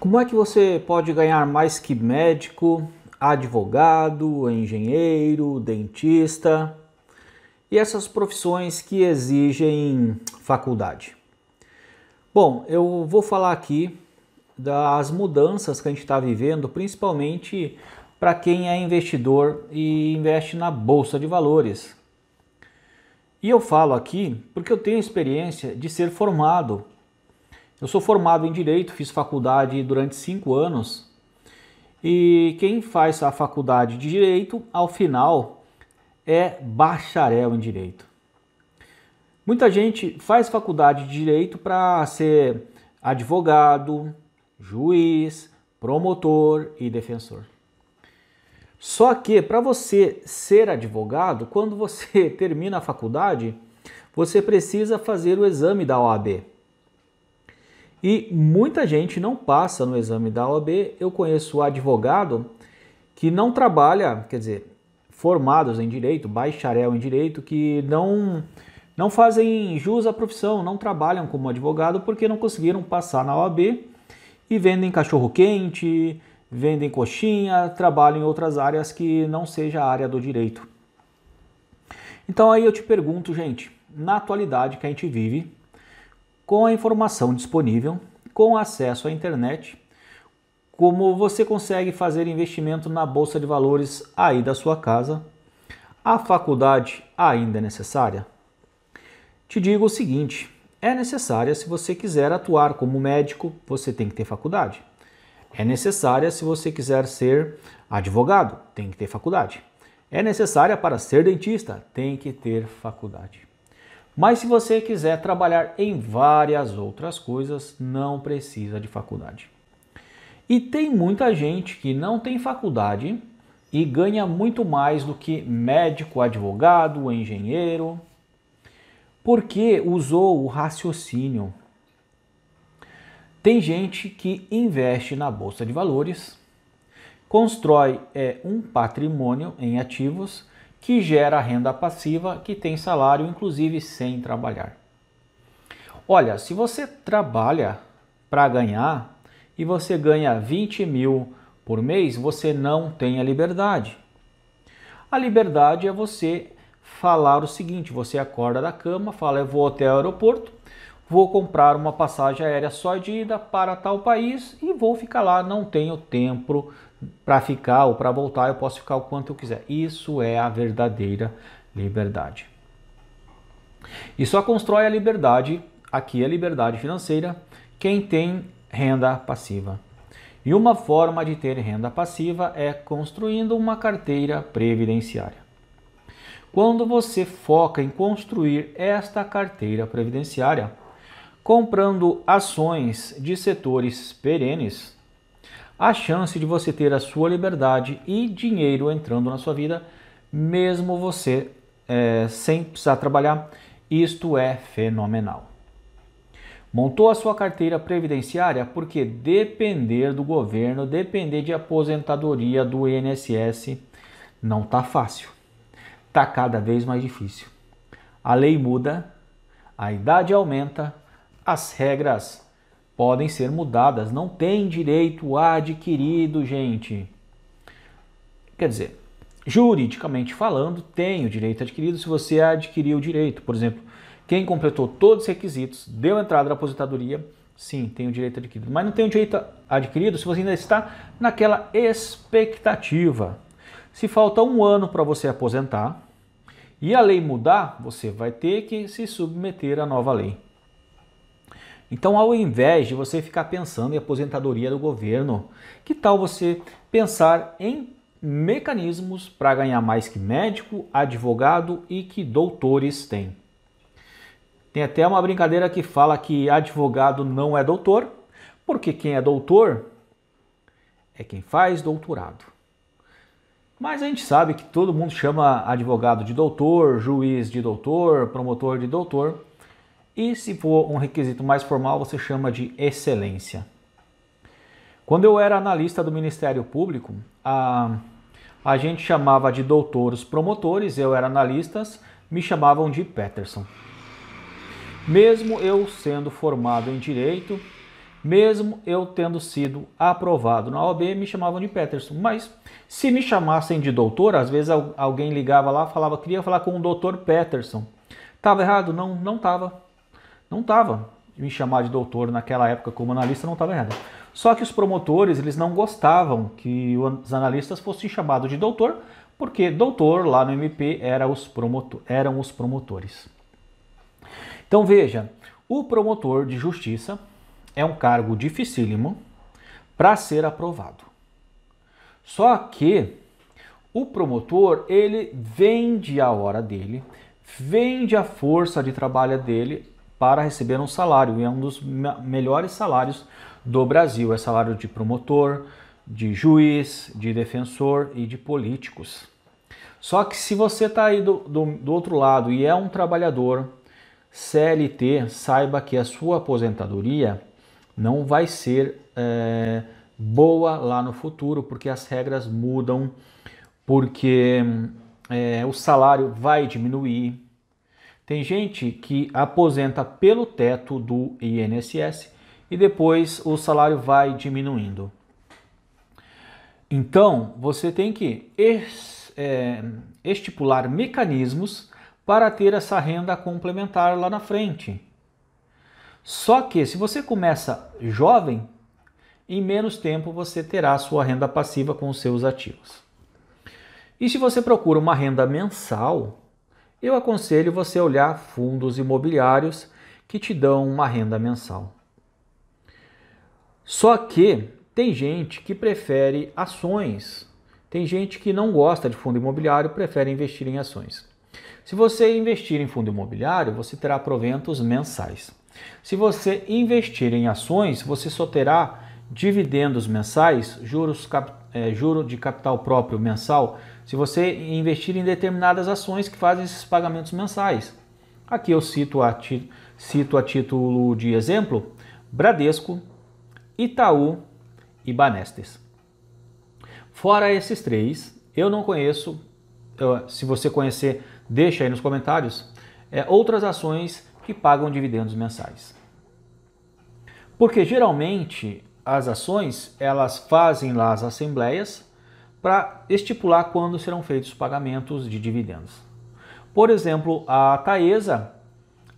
Como é que você pode ganhar mais que médico, advogado, engenheiro, dentista e essas profissões que exigem faculdade? Bom, eu vou falar aqui das mudanças que a gente está vivendo, principalmente para quem é investidor e investe na bolsa de valores. E eu falo aqui porque eu tenho experiência de ser formado eu sou formado em Direito, fiz faculdade durante cinco anos. E quem faz a faculdade de Direito, ao final, é bacharel em Direito. Muita gente faz faculdade de Direito para ser advogado, juiz, promotor e defensor. Só que para você ser advogado, quando você termina a faculdade, você precisa fazer o exame da OAB. E muita gente não passa no exame da OAB. Eu conheço advogado que não trabalha, quer dizer, formados em direito, bacharel em direito, que não não fazem jus à profissão, não trabalham como advogado porque não conseguiram passar na OAB e vendem cachorro quente, vendem coxinha, trabalham em outras áreas que não seja a área do direito. Então aí eu te pergunto, gente, na atualidade que a gente vive, com a informação disponível, com acesso à internet, como você consegue fazer investimento na bolsa de valores aí da sua casa, a faculdade ainda é necessária? Te digo o seguinte: é necessária se você quiser atuar como médico, você tem que ter faculdade. É necessária se você quiser ser advogado, tem que ter faculdade. É necessária para ser dentista, tem que ter faculdade. Mas se você quiser trabalhar em várias outras coisas, não precisa de faculdade. E tem muita gente que não tem faculdade e ganha muito mais do que médico, advogado, engenheiro, porque usou o raciocínio. Tem gente que investe na bolsa de valores, constrói é, um patrimônio em ativos que gera renda passiva, que tem salário, inclusive sem trabalhar. Olha, se você trabalha para ganhar e você ganha 20 mil por mês, você não tem a liberdade. A liberdade é você falar o seguinte: você acorda da cama, fala, eu vou até o aeroporto, vou comprar uma passagem aérea só de ida para tal país e vou ficar lá, não tenho tempo, para ficar ou para voltar, eu posso ficar o quanto eu quiser. Isso é a verdadeira liberdade. E só constrói a liberdade, aqui a liberdade financeira, quem tem renda passiva. E uma forma de ter renda passiva é construindo uma carteira previdenciária. Quando você foca em construir esta carteira previdenciária, comprando ações de setores perenes, a chance de você ter a sua liberdade e dinheiro entrando na sua vida, mesmo você é, sem precisar trabalhar. Isto é fenomenal. Montou a sua carteira previdenciária porque depender do governo, depender de aposentadoria do INSS, não tá fácil. Tá cada vez mais difícil. A lei muda, a idade aumenta, as regras podem ser mudadas. Não tem direito adquirido, gente. Quer dizer, juridicamente falando, tem o direito adquirido se você adquiriu o direito. Por exemplo, quem completou todos os requisitos, deu entrada na aposentadoria, sim, tem o direito adquirido. Mas não tem o direito adquirido se você ainda está naquela expectativa. Se falta um ano para você aposentar e a lei mudar, você vai ter que se submeter à nova lei. Então, ao invés de você ficar pensando em aposentadoria do governo, que tal você pensar em mecanismos para ganhar mais que médico, advogado e que doutores têm? Tem até uma brincadeira que fala que advogado não é doutor, porque quem é doutor é quem faz doutorado. Mas a gente sabe que todo mundo chama advogado de doutor, juiz de doutor, promotor de doutor. E se for um requisito mais formal, você chama de excelência. Quando eu era analista do Ministério Público, a, a gente chamava de doutor os promotores, eu era analista, me chamavam de Peterson. Mesmo eu sendo formado em direito, mesmo eu tendo sido aprovado na OAB, me chamavam de Peterson. Mas se me chamassem de doutor, às vezes alguém ligava lá, falava, queria falar com o doutor Peterson. Tava errado? Não, não tava. Não estava. Me chamar de doutor naquela época como analista não estava errado. Só que os promotores eles não gostavam que os analistas fossem chamados de doutor, porque doutor lá no MP era os eram os promotores. Então veja, o promotor de justiça é um cargo dificílimo para ser aprovado. Só que o promotor, ele vende a hora dele, vende a força de trabalho dele para receber um salário, e é um dos melhores salários do Brasil. É salário de promotor, de juiz, de defensor e de políticos. Só que se você está aí do, do, do, outro lado e é um trabalhador CLT, saiba que a sua aposentadoria não vai ser é, boa lá no futuro, porque as regras mudam, porque é, o salário vai diminuir, tem gente que aposenta pelo teto do INSS e depois o salário vai diminuindo. Então, você tem que é, estipular mecanismos para ter essa renda complementar lá na frente. Só que se você começa jovem, em menos tempo você terá sua renda passiva com os seus ativos. E se você procura uma renda mensal, eu aconselho você a olhar fundos imobiliários que te dão uma renda mensal. Só que tem gente que prefere ações, tem gente que não gosta de fundo imobiliário, prefere investir em ações. Se você investir em fundo imobiliário, você terá proventos mensais. Se você investir em ações, você só terá dividendos mensais, juros, cap, é, juro de capital próprio mensal, se você investir em determinadas ações que fazem esses pagamentos mensais. Aqui eu cito a, cito a título de exemplo Bradesco, Itaú e Banestes. Fora esses três, eu não conheço, se você conhecer, deixa aí nos comentários, é, outras ações que pagam dividendos mensais. Porque geralmente as ações, elas fazem lá as assembleias para estipular quando serão feitos os pagamentos de dividendos. Por exemplo, a Taesa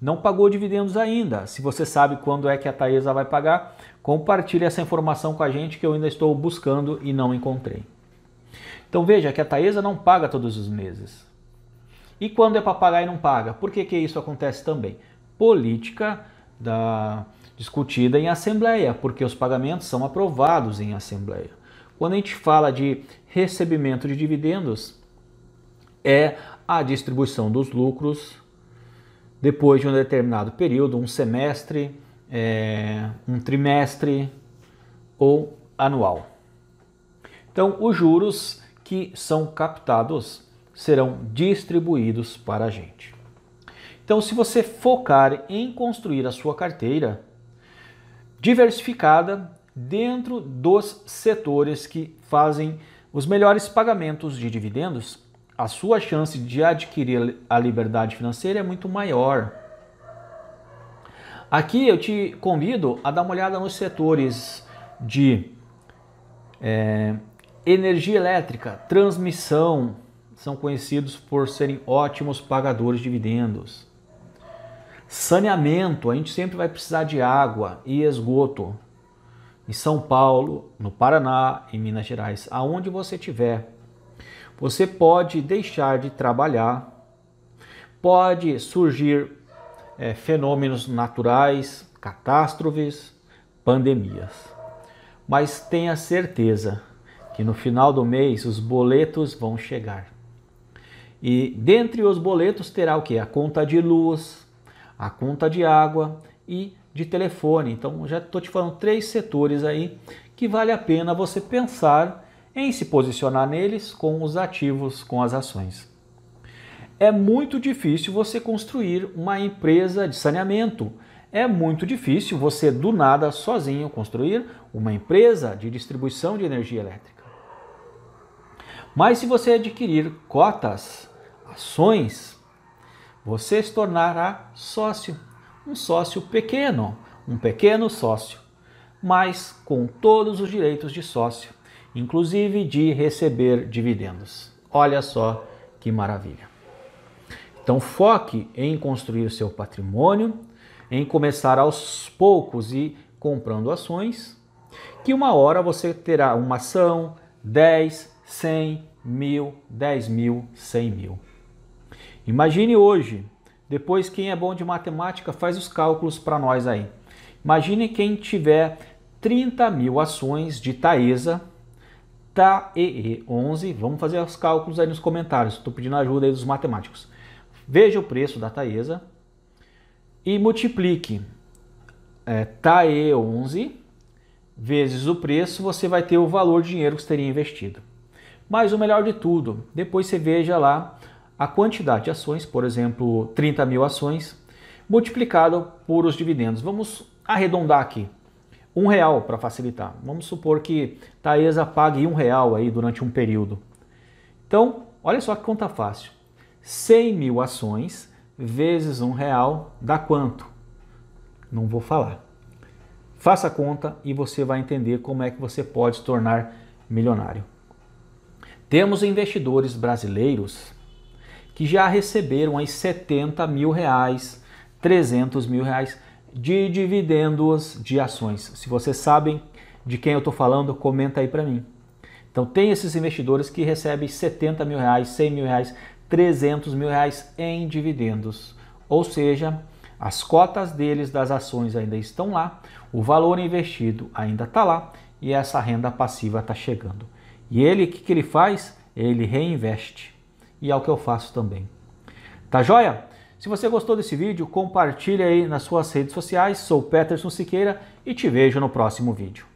não pagou dividendos ainda. Se você sabe quando é que a Taesa vai pagar, compartilhe essa informação com a gente que eu ainda estou buscando e não encontrei. Então veja que a Taesa não paga todos os meses. E quando é para pagar e não paga? Por que, que isso acontece também? Política da discutida em assembleia, porque os pagamentos são aprovados em assembleia. Quando a gente fala de recebimento de dividendos, é a distribuição dos lucros depois de um determinado período, um semestre, é, um trimestre ou anual. Então, os juros que são captados serão distribuídos para a gente. Então, se você focar em construir a sua carteira, diversificada dentro dos setores que fazem os melhores pagamentos de dividendos, a sua chance de adquirir a liberdade financeira é muito maior. Aqui eu te convido a dar uma olhada nos setores de é, energia elétrica, transmissão, são conhecidos por serem ótimos pagadores de dividendos. Saneamento, a gente sempre vai precisar de água e esgoto. Em São Paulo, no Paraná, em Minas Gerais, aonde você estiver. Você pode deixar de trabalhar, pode surgir é, fenômenos naturais, catástrofes, pandemias. Mas tenha certeza que no final do mês os boletos vão chegar. E dentre os boletos terá o que? A conta de luz, a conta de água e de telefone. Então já estou te falando três setores aí que vale a pena você pensar em se posicionar neles com os ativos, com as ações. É muito difícil você construir uma empresa de saneamento. É muito difícil você do nada sozinho construir uma empresa de distribuição de energia elétrica. Mas se você adquirir cotas, ações, você se tornará sócio, um sócio pequeno, um pequeno sócio, mas com todos os direitos de sócio, inclusive de receber dividendos. Olha só que maravilha. Então foque em construir o seu patrimônio, em começar aos poucos e comprando ações, que uma hora você terá uma ação, 10, 100, mil, 10 mil, 100 mil. Imagine hoje, depois quem é bom de matemática faz os cálculos para nós aí. Imagine quem tiver 30 mil ações de Taesa, TAEE11, vamos fazer os cálculos aí nos comentários, estou pedindo ajuda aí dos matemáticos. Veja o preço da Taesa e multiplique é, TAE11 vezes o preço, você vai ter o valor de dinheiro que você teria investido. Mas o melhor de tudo, depois você veja lá a quantidade de ações, por exemplo, 30 mil ações, multiplicado por os dividendos. Vamos arredondar aqui. Um real para facilitar. Vamos supor que Taesa pague um real aí durante um período. Então, olha só que conta fácil. 100 mil ações vezes um real dá quanto? Não vou falar. Faça a conta e você vai entender como é que você pode se tornar milionário. Temos investidores brasileiros que já receberam aí 70 mil reais, 300 mil reais de dividendos de ações. Se vocês sabem de quem eu estou falando, comenta aí para mim. Então tem esses investidores que recebem 70 mil reais, 100 mil reais, 300 mil reais em dividendos. Ou seja, as cotas deles das ações ainda estão lá, o valor investido ainda está lá e essa renda passiva está chegando. E ele, o que, que ele faz? Ele reinveste e ao é que eu faço também. Tá joia? Se você gostou desse vídeo, compartilhe aí nas suas redes sociais. Sou Peterson Siqueira e te vejo no próximo vídeo.